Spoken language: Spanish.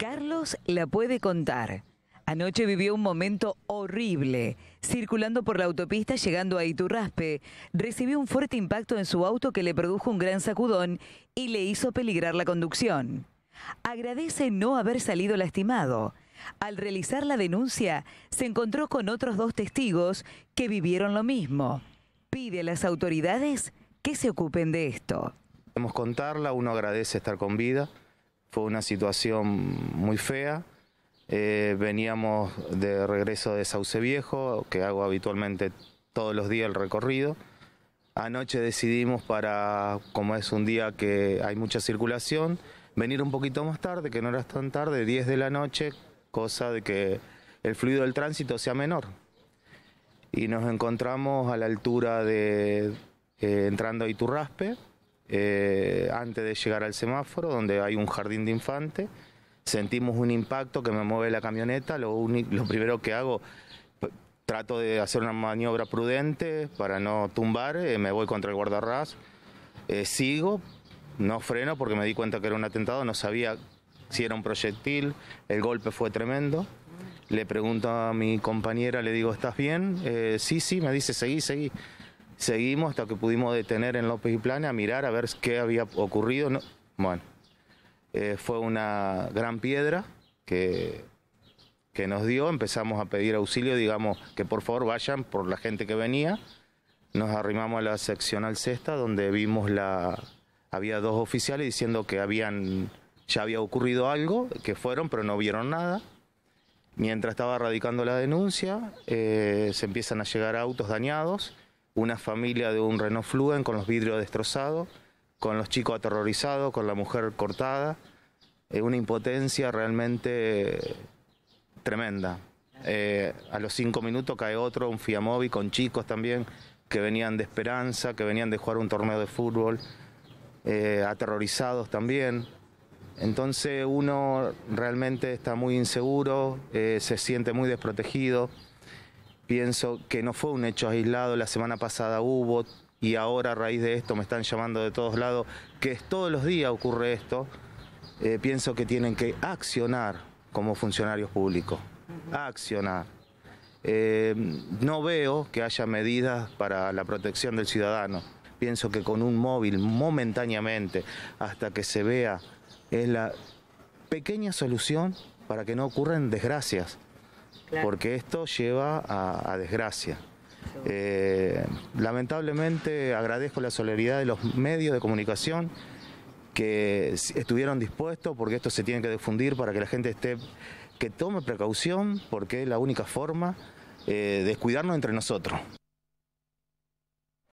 Carlos la puede contar. Anoche vivió un momento horrible. Circulando por la autopista llegando a Iturraspe, recibió un fuerte impacto en su auto que le produjo un gran sacudón y le hizo peligrar la conducción. Agradece no haber salido lastimado. Al realizar la denuncia, se encontró con otros dos testigos que vivieron lo mismo. Pide a las autoridades que se ocupen de esto. Podemos contarla, uno agradece estar con vida, fue una situación muy fea. Eh, veníamos de regreso de Sauce Viejo, que hago habitualmente todos los días el recorrido. Anoche decidimos para, como es un día que hay mucha circulación, venir un poquito más tarde, que no era tan tarde, 10 de la noche, cosa de que el fluido del tránsito sea menor. Y nos encontramos a la altura de eh, entrando a Iturraspe, eh, antes de llegar al semáforo, donde hay un jardín de infante. Sentimos un impacto que me mueve la camioneta, lo, lo primero que hago, trato de hacer una maniobra prudente para no tumbar, eh, me voy contra el guardarras, eh, sigo, no freno porque me di cuenta que era un atentado, no sabía si era un proyectil, el golpe fue tremendo. Le pregunto a mi compañera, le digo, ¿estás bien? sí, sí, me dice, seguí, seguí. Seguimos hasta que pudimos detener en López y Plana a mirar a ver qué había ocurrido. bueno, eh, fue una gran piedra que, que nos dio. Empezamos a pedir auxilio, digamos que por favor vayan por la gente que venía. Nos arrimamos a la seccional cesta donde vimos la... Había dos oficiales diciendo que habían ya había ocurrido algo, que fueron pero no vieron nada. Mientras estaba radicando la denuncia, eh, se empiezan a llegar autos dañados una familia de un Renault Fluent con los vidrios destrozados, con los chicos aterrorizados, con la mujer cortada, es una impotencia realmente tremenda. Eh, a los cinco minutos cae otro, un Fiamovi con chicos también que venían de Esperanza, que venían de jugar un torneo de fútbol, eh, aterrorizados también. Entonces uno realmente está muy inseguro, eh, se siente muy desprotegido pienso que no fue un hecho aislado, la semana pasada hubo y ahora a raíz de esto me están llamando de todos lados, que todos los días ocurre esto, eh, pienso que tienen que accionar como funcionarios públicos, accionar. Eh, no veo que haya medidas para la protección del ciudadano. Pienso que con un móvil momentáneamente, hasta que se vea, es la pequeña solución para que no ocurran desgracias porque esto lleva a, desgracia. Eh, lamentablemente agradezco la solidaridad de los medios de comunicación que estuvieron dispuestos, porque esto se tiene que difundir para que la gente esté, que tome precaución, porque es la única forma eh, de cuidarnos entre nosotros.